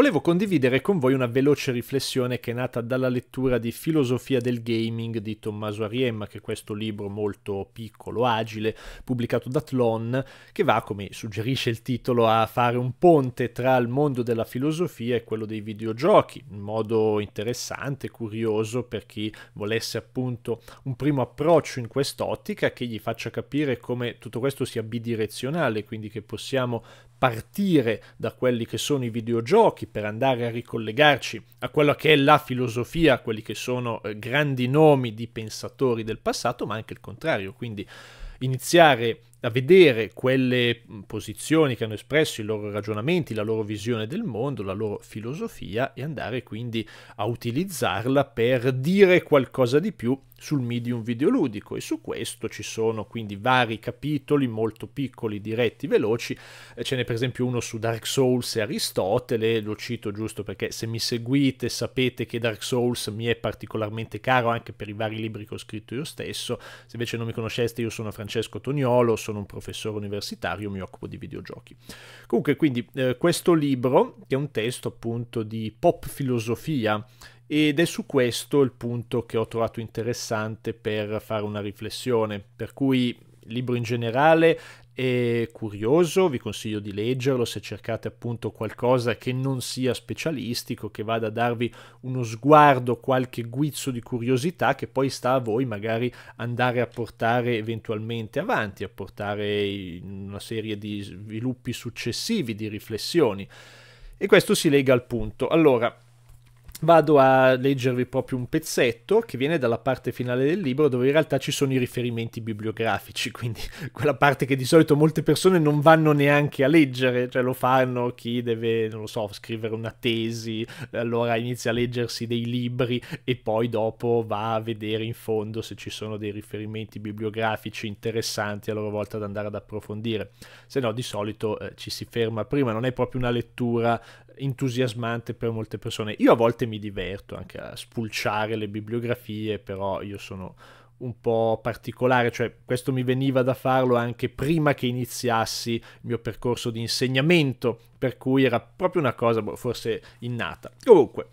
volevo condividere con voi una veloce riflessione che è nata dalla lettura di Filosofia del Gaming di Tommaso Ariemma, che è questo libro molto piccolo, agile, pubblicato da Tlon, che va, come suggerisce il titolo, a fare un ponte tra il mondo della filosofia e quello dei videogiochi, in modo interessante, curioso per chi volesse appunto un primo approccio in quest'ottica che gli faccia capire come tutto questo sia bidirezionale, quindi che possiamo partire da quelli che sono i videogiochi per andare a ricollegarci a quella che è la filosofia, a quelli che sono eh, grandi nomi di pensatori del passato, ma anche il contrario, quindi iniziare a vedere quelle mm, posizioni che hanno espresso i loro ragionamenti, la loro visione del mondo, la loro filosofia e andare quindi a utilizzarla per dire qualcosa di più sul medium videoludico e su questo ci sono quindi vari capitoli molto piccoli, diretti, veloci, eh, ce n'è per esempio uno su Dark Souls e Aristotele, lo cito giusto perché se mi seguite sapete che Dark Souls mi è particolarmente caro anche per i vari libri che ho scritto io stesso, se invece non mi conosceste io sono Francesco Toniolo, sono un professore universitario, mi occupo di videogiochi. Comunque quindi eh, questo libro, che è un testo appunto di pop filosofia ed è su questo il punto che ho trovato interessante per fare una riflessione, per cui il libro in generale è curioso, vi consiglio di leggerlo se cercate appunto qualcosa che non sia specialistico, che vada a darvi uno sguardo, qualche guizzo di curiosità che poi sta a voi magari andare a portare eventualmente avanti, a portare in una serie di sviluppi successivi, di riflessioni. E questo si lega al punto. Allora, vado a leggervi proprio un pezzetto che viene dalla parte finale del libro dove in realtà ci sono i riferimenti bibliografici, quindi quella parte che di solito molte persone non vanno neanche a leggere, cioè lo fanno chi deve, non lo so, scrivere una tesi, allora inizia a leggersi dei libri e poi dopo va a vedere in fondo se ci sono dei riferimenti bibliografici interessanti a loro volta ad andare ad approfondire. Se no di solito eh, ci si ferma prima, non è proprio una lettura entusiasmante per molte persone. Io a volte mi diverto anche a spulciare le bibliografie, però io sono un po' particolare, cioè questo mi veniva da farlo anche prima che iniziassi il mio percorso di insegnamento, per cui era proprio una cosa boh, forse innata. Comunque,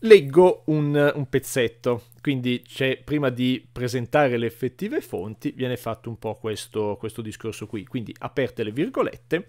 leggo un, un pezzetto, quindi prima di presentare le effettive fonti viene fatto un po' questo, questo discorso qui, quindi aperte le virgolette,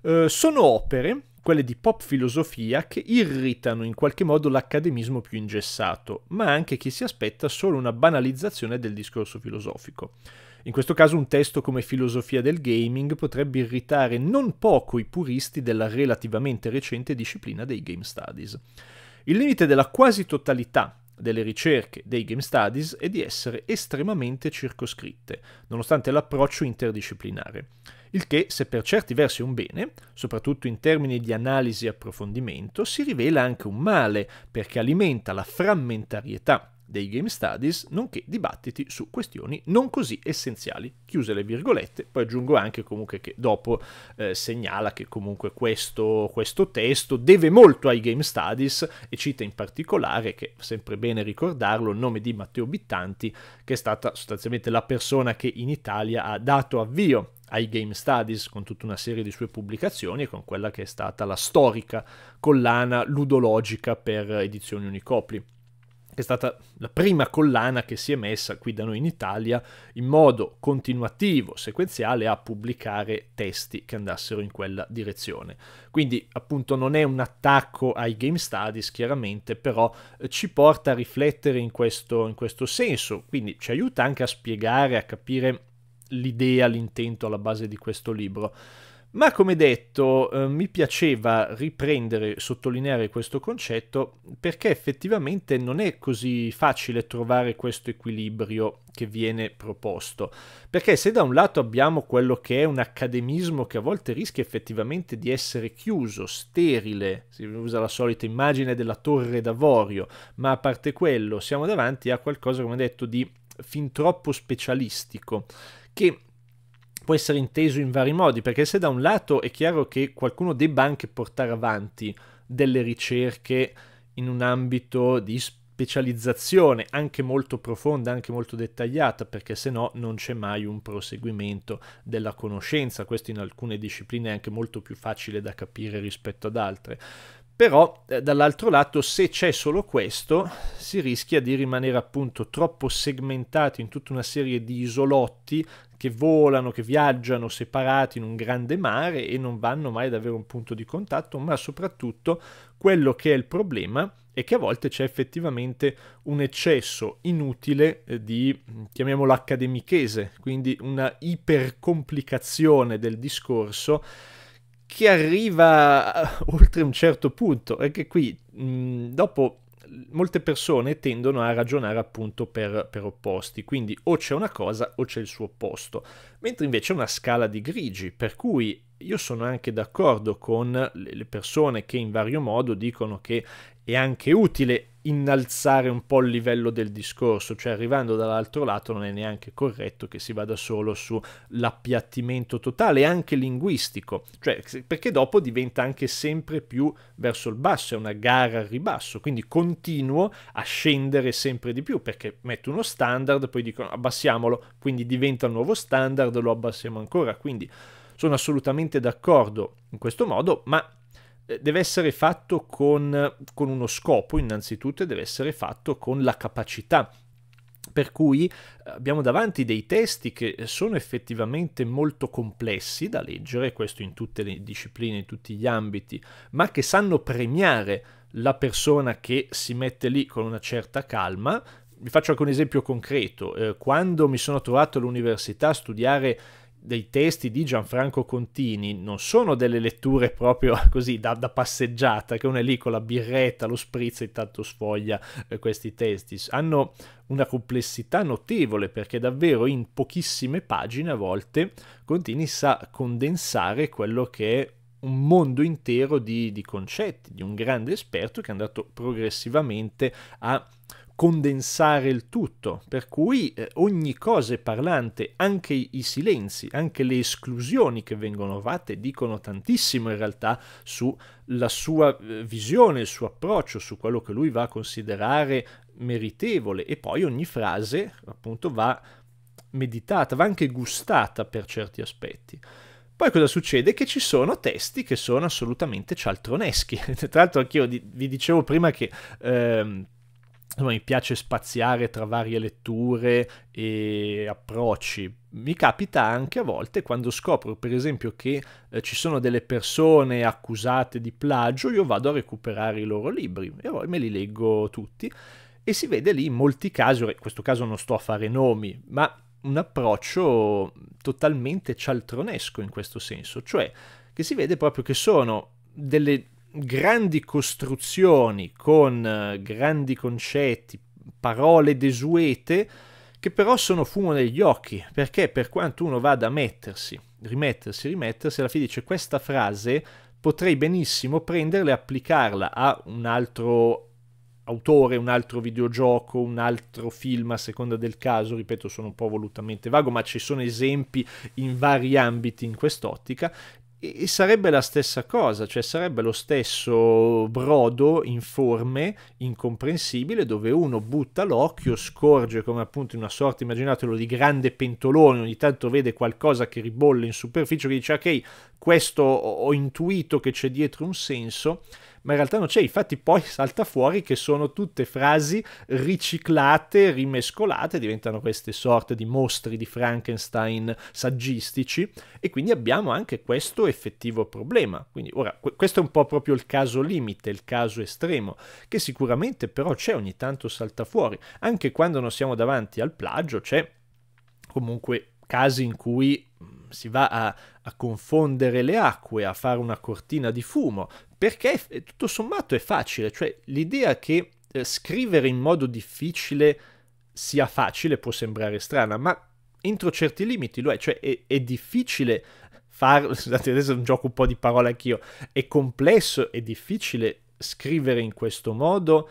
eh, sono opere quelle di pop filosofia che irritano in qualche modo l'accademismo più ingessato, ma anche chi si aspetta solo una banalizzazione del discorso filosofico. In questo caso un testo come Filosofia del gaming potrebbe irritare non poco i puristi della relativamente recente disciplina dei game studies. Il limite della quasi totalità delle ricerche dei game studies è di essere estremamente circoscritte, nonostante l'approccio interdisciplinare il che, se per certi versi è un bene, soprattutto in termini di analisi e approfondimento, si rivela anche un male, perché alimenta la frammentarietà dei game studies, nonché dibattiti su questioni non così essenziali. Chiuse le virgolette, poi aggiungo anche comunque che dopo eh, segnala che comunque questo, questo testo deve molto ai game studies e cita in particolare, che è sempre bene ricordarlo, il nome di Matteo Bittanti, che è stata sostanzialmente la persona che in Italia ha dato avvio ai Game Studies con tutta una serie di sue pubblicazioni e con quella che è stata la storica collana ludologica per edizioni Unicopli che è stata la prima collana che si è messa qui da noi in Italia in modo continuativo, sequenziale, a pubblicare testi che andassero in quella direzione. Quindi appunto non è un attacco ai game studies, chiaramente, però eh, ci porta a riflettere in questo, in questo senso, quindi ci aiuta anche a spiegare, a capire l'idea, l'intento alla base di questo libro. Ma come detto, eh, mi piaceva riprendere, sottolineare questo concetto perché effettivamente non è così facile trovare questo equilibrio che viene proposto. Perché se da un lato abbiamo quello che è un accademismo che a volte rischia effettivamente di essere chiuso, sterile, si usa la solita immagine della torre d'avorio, ma a parte quello siamo davanti a qualcosa, come detto, di fin troppo specialistico che può essere inteso in vari modi, perché se da un lato è chiaro che qualcuno debba anche portare avanti delle ricerche in un ambito di specializzazione anche molto profonda, anche molto dettagliata, perché se no non c'è mai un proseguimento della conoscenza. Questo in alcune discipline è anche molto più facile da capire rispetto ad altre. Però eh, dall'altro lato se c'è solo questo si rischia di rimanere appunto troppo segmentati in tutta una serie di isolotti che volano, che viaggiano separati in un grande mare e non vanno mai ad avere un punto di contatto, ma soprattutto quello che è il problema è che a volte c'è effettivamente un eccesso inutile eh, di, mm, chiamiamolo accademichese, quindi una ipercomplicazione del discorso che arriva eh, oltre un certo punto, perché qui mh, mm, dopo molte persone tendono a ragionare appunto per, per, opposti, quindi o c'è una cosa o c'è il suo opposto, mentre invece è una scala di grigi, per cui io sono anche d'accordo con le persone che in vario modo dicono che è anche utile innalzare un po' il livello del discorso, cioè arrivando dall'altro lato non è neanche corretto che si vada solo sull'appiattimento totale, anche linguistico, cioè, perché dopo diventa anche sempre più verso il basso, è una gara al ribasso, quindi continuo a scendere sempre di più perché metto uno standard, poi dicono abbassiamolo, quindi diventa un nuovo standard, lo abbassiamo ancora, quindi sono assolutamente d'accordo in questo modo, ma eh, deve essere fatto con, con uno scopo innanzitutto e deve essere fatto con la capacità per cui eh, abbiamo davanti dei testi che sono effettivamente molto complessi da leggere, questo in tutte le discipline, in tutti gli ambiti, ma che sanno premiare la persona che si mette lì con una certa calma. Vi faccio anche un esempio concreto. Eh, quando mi sono trovato all'università a studiare dei testi di Gianfranco Contini non sono delle letture proprio così da, da, passeggiata, che uno è lì con la birretta, lo sprizza e intanto sfoglia eh, questi testi. Hanno una complessità notevole perché davvero in pochissime pagine a volte Contini sa condensare quello che è un mondo intero di, di concetti, di un grande esperto che è andato progressivamente a condensare il tutto, per cui eh, ogni cosa parlante, anche i, i silenzi, anche le esclusioni che vengono fatte dicono tantissimo in realtà sulla sua eh, visione, il suo approccio, su quello che lui va a considerare meritevole e poi ogni frase appunto va meditata, va anche gustata per certi aspetti. Poi cosa succede? Che ci sono testi che sono assolutamente cialtroneschi. Tra l'altro anch'io vi dicevo prima che... Ehm, insomma, mi piace spaziare tra varie letture e approcci. Mi capita anche a volte quando scopro, per esempio, che eh, ci sono delle persone accusate di plagio, io vado a recuperare i loro libri e poi me li leggo tutti. E si vede lì in molti casi, in questo caso non sto a fare nomi, ma un approccio totalmente cialtronesco in questo senso, cioè che si vede proprio che sono delle grandi costruzioni con eh, grandi concetti, parole desuete, che però sono fumo negli occhi, perché per quanto uno vada a mettersi, rimettersi, rimettersi, alla fine dice questa frase potrei benissimo prenderla e applicarla a un altro autore, un altro videogioco, un altro film a seconda del caso, ripeto sono un po' volutamente vago, ma ci sono esempi in vari ambiti in quest'ottica e sarebbe la stessa cosa, cioè sarebbe lo stesso brodo informe, incomprensibile, dove uno butta l'occhio, scorge come appunto in una sorta, immaginatelo, di grande pentolone, ogni tanto vede qualcosa che ribolle in superficie, che dice ok, questo ho intuito che c'è dietro un senso, ma in realtà non c'è. Infatti poi salta fuori che sono tutte frasi riciclate, rimescolate, diventano queste sorte di mostri di Frankenstein saggistici e quindi abbiamo anche questo effettivo problema. Quindi ora, questo è un po' proprio il caso limite, il caso estremo, che sicuramente però c'è ogni tanto salta fuori. Anche quando non siamo davanti al plagio c'è comunque casi in cui mm, si va a, a, confondere le acque, a fare una cortina di fumo, perché tutto sommato è facile, cioè l'idea che eh, scrivere in modo difficile sia facile può sembrare strana, ma entro certi limiti lo è, cioè è, è difficile far, scusate adesso un gioco un po' di parole anch'io, è complesso, è difficile scrivere in questo modo,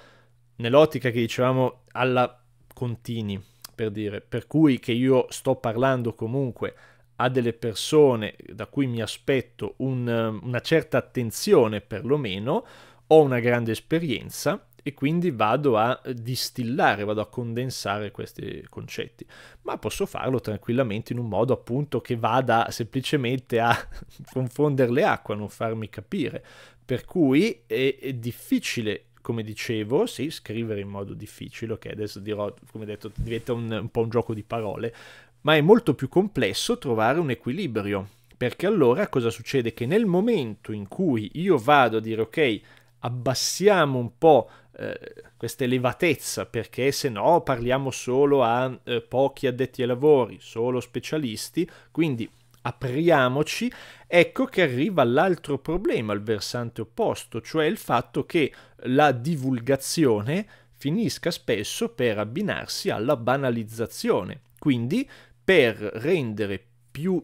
nell'ottica che dicevamo alla continui per dire, per cui che io sto parlando comunque a delle persone da cui mi aspetto un, una certa attenzione perlomeno, ho una grande esperienza e quindi vado a distillare, vado a condensare questi concetti, ma posso farlo tranquillamente in un modo appunto che vada semplicemente a confondere le acque, a non farmi capire. Per cui è, è difficile come dicevo, sì, scrivere in modo difficile, ok, adesso dirò, come detto, diventa un, un po' un gioco di parole, ma è molto più complesso trovare un equilibrio, perché allora cosa succede? Che nel momento in cui io vado a dire, ok, abbassiamo un po' eh, questa elevatezza perché se no parliamo solo a eh, pochi addetti ai lavori, solo specialisti, quindi apriamoci Ecco che arriva l'altro problema il versante opposto, cioè il fatto che la divulgazione finisca spesso per abbinarsi alla banalizzazione, quindi per rendere più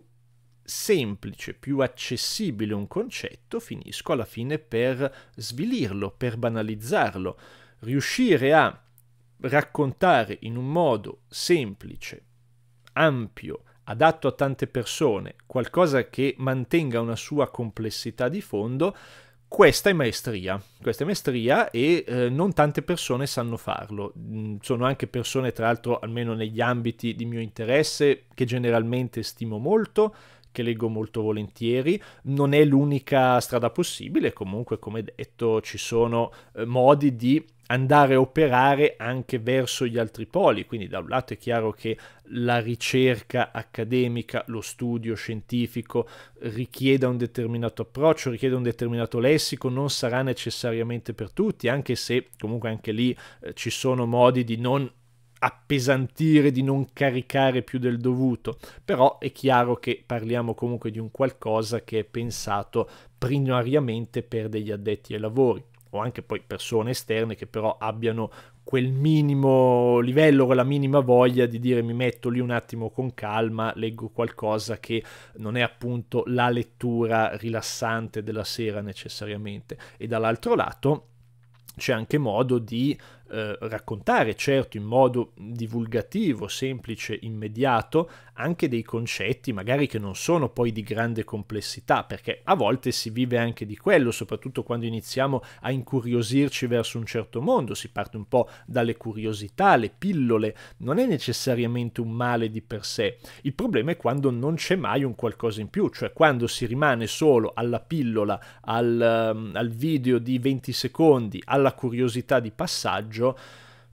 semplice, più accessibile un concetto, finisco alla fine per svilirlo, per banalizzarlo, riuscire a raccontare in un modo semplice, ampio, adatto a tante persone, qualcosa che mantenga una sua complessità di fondo, questa è maestria, questa è maestria e eh, non tante persone sanno farlo. Mm, sono anche persone, tra l'altro, almeno negli ambiti di mio interesse, che generalmente stimo molto, che leggo molto volentieri. Non è l'unica strada possibile, comunque, come detto, ci sono eh, modi di andare a operare anche verso gli altri poli, quindi da un lato è chiaro che la ricerca accademica, lo studio scientifico richieda un determinato approccio, richiede un determinato lessico, non sarà necessariamente per tutti, anche se comunque anche lì eh, ci sono modi di non appesantire, di non caricare più del dovuto, però è chiaro che parliamo comunque di un qualcosa che è pensato primariamente per degli addetti ai lavori o anche poi persone esterne che però abbiano quel minimo livello, quella minima voglia di dire mi metto lì un attimo con calma, leggo qualcosa che non è appunto la lettura rilassante della sera necessariamente. E dall'altro lato c'è anche modo di eh, raccontare, certo in modo divulgativo, semplice, immediato, anche dei concetti magari che non sono poi di grande complessità, perché a volte si vive anche di quello, soprattutto quando iniziamo a incuriosirci verso un certo mondo, si parte un po' dalle curiosità, le pillole, non è necessariamente un male di per sé, il problema è quando non c'è mai un qualcosa in più, cioè quando si rimane solo alla pillola, al, ehm, al video di 20 secondi, alla curiosità di passaggio, viaggio,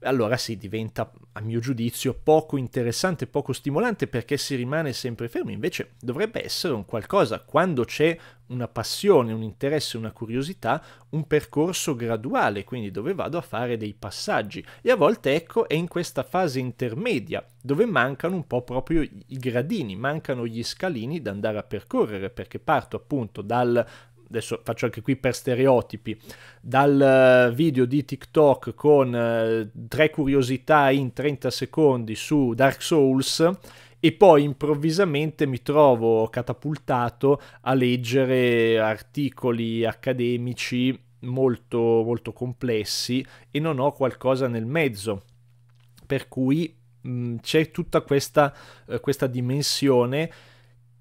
allora sì, diventa a mio giudizio poco interessante, poco stimolante perché si rimane sempre fermi. Invece dovrebbe essere un qualcosa, quando c'è una passione, un interesse, una curiosità, un percorso graduale, quindi dove vado a fare dei passaggi. E a volte ecco è in questa fase intermedia dove mancano un po' proprio i gradini, mancano gli scalini da andare a percorrere perché parto appunto dal adesso faccio anche qui per stereotipi, dal eh, video di TikTok con eh, tre curiosità in 30 secondi su Dark Souls e poi improvvisamente mi trovo catapultato a leggere articoli accademici molto molto complessi e non ho qualcosa nel mezzo. Per cui mm, c'è tutta questa, eh, questa dimensione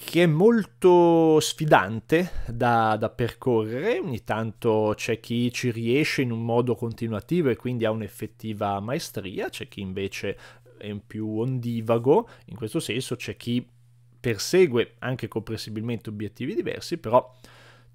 che è molto sfidante da, da, percorrere, ogni tanto c'è chi ci riesce in un modo continuativo e quindi ha un'effettiva maestria, c'è chi invece è più ondivago, in questo senso c'è chi persegue anche comprensibilmente obiettivi diversi, però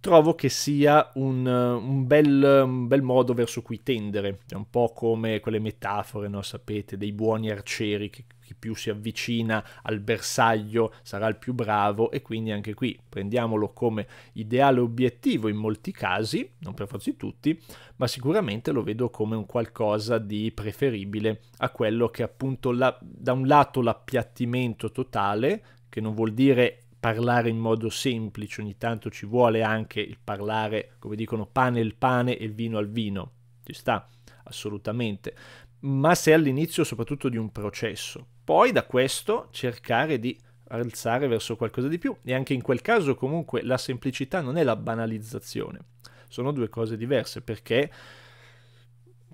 trovo che sia un, eh, un, bel, un, bel, modo verso cui tendere. È un po' come quelle metafore, no? sapete, dei buoni arcieri, che chi più si avvicina al bersaglio sarà il più bravo e quindi anche qui prendiamolo come ideale obiettivo in molti casi, non per forza tutti, ma sicuramente lo vedo come un qualcosa di preferibile a quello che appunto la, da un lato l'appiattimento totale, che non vuol dire parlare in modo semplice, ogni tanto ci vuole anche il parlare, come dicono, pane al pane e vino al vino, ci sta assolutamente, ma se all'inizio soprattutto di un processo, poi da questo cercare di alzare verso qualcosa di più e anche in quel caso comunque la semplicità non è la banalizzazione, sono due cose diverse perché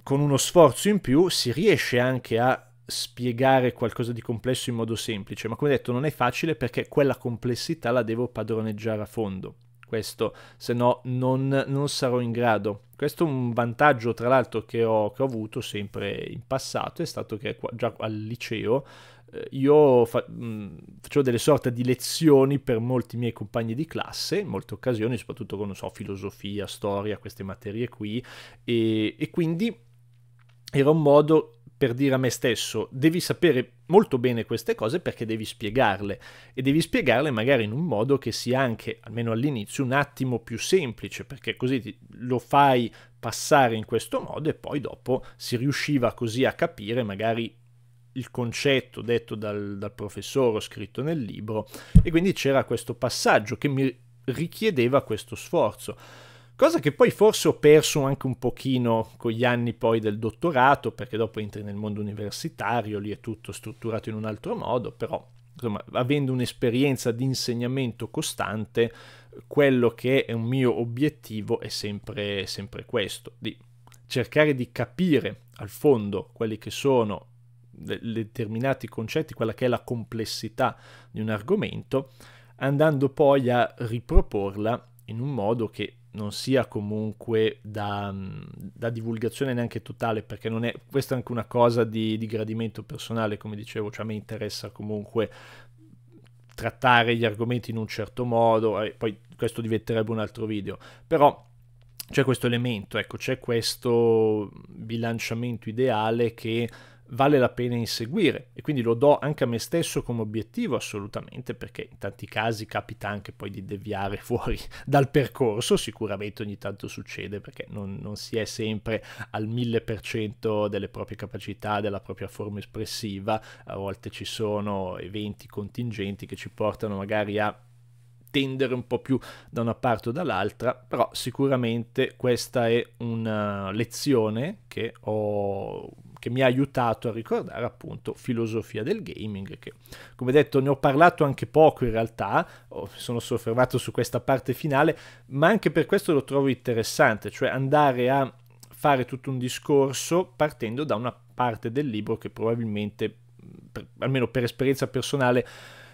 con uno sforzo in più si riesce anche a spiegare qualcosa di complesso in modo semplice, ma come detto non è facile perché quella complessità la devo padroneggiare a fondo. Questo, se no, non, non sarò in grado. Questo è un vantaggio, tra l'altro, che ho, che ho avuto sempre in passato, è stato che qua, già al liceo eh, io fa- facevo delle sorte di lezioni per molti miei compagni di classe, in molte occasioni, soprattutto con, so, filosofia, storia, queste materie qui, e, e quindi era un modo per dire a me stesso, devi sapere molto bene queste cose perché devi spiegarle e devi spiegarle magari in un modo che sia anche, almeno all'inizio, un attimo più semplice, perché così ti, lo fai passare in questo modo e poi dopo si riusciva così a capire magari il concetto detto dal, dal professore o scritto nel libro e quindi c'era questo passaggio che mi richiedeva questo sforzo cosa che poi forse ho perso anche un pochino con gli anni poi del dottorato, perché dopo entri nel mondo universitario, lì è tutto strutturato in un altro modo, però insomma, avendo un'esperienza di insegnamento costante, quello che è un mio obiettivo è sempre, sempre questo, di cercare di capire al fondo quelli che sono determinati concetti, quella che è la complessità di un argomento, andando poi a riproporla in un modo che non sia comunque da, mm, da, divulgazione neanche totale, perché non è, questa è anche una cosa di, di gradimento personale, come dicevo, cioè a me interessa comunque trattare gli argomenti in un certo modo, e poi questo diventerebbe un altro video, però c'è questo elemento, ecco, c'è questo bilanciamento ideale che vale la pena inseguire e quindi lo do anche a me stesso come obiettivo assolutamente perché in tanti casi capita anche poi di deviare fuori dal percorso, sicuramente ogni tanto succede perché non, non si è sempre al 1000% delle proprie capacità, della propria forma espressiva, a volte ci sono eventi contingenti che ci portano magari a tendere un po' più da una parte o dall'altra, però sicuramente questa è una lezione che ho che mi ha aiutato a ricordare appunto filosofia del gaming, che come detto ne ho parlato anche poco in realtà, oh, sono soffermato su questa parte finale, ma anche per questo lo trovo interessante, cioè andare a fare tutto un discorso partendo da una parte del libro che probabilmente, per, almeno per esperienza personale,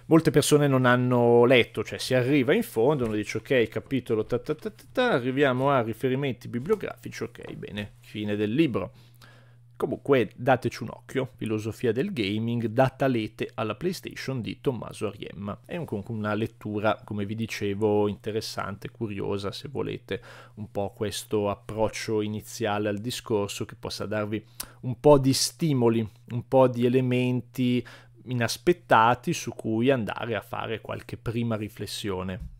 molte persone non hanno letto, cioè si arriva in fondo, uno dice ok, capitolo, ta, ta, ta, ta, arriviamo a riferimenti bibliografici, ok, bene, fine del libro. Comunque dateci un occhio, Filosofia del gaming data lete alla PlayStation di Tommaso Ariemma. È un, una lettura, come vi dicevo, interessante, curiosa se volete, un po' questo approccio iniziale al discorso che possa darvi un po' di stimoli, un po' di elementi inaspettati su cui andare a fare qualche prima riflessione.